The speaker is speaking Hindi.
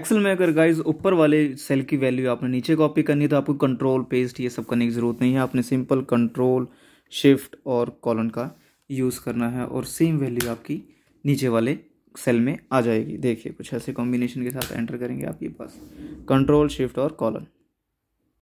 एक्सेल में अगर गाइज ऊपर वाले सेल की वैल्यू आपने नीचे कॉपी करनी तो आपको कंट्रोल पेस्ट ये सब करने की ज़रूरत नहीं है आपने सिंपल कंट्रोल शिफ्ट और कॉलन का यूज़ करना है और सेम वैल्यू आपकी नीचे वाले सेल में आ जाएगी देखिए कुछ ऐसे कॉम्बिनेशन के साथ एंटर करेंगे आपके पास कंट्रोल शिफ्ट और कॉलन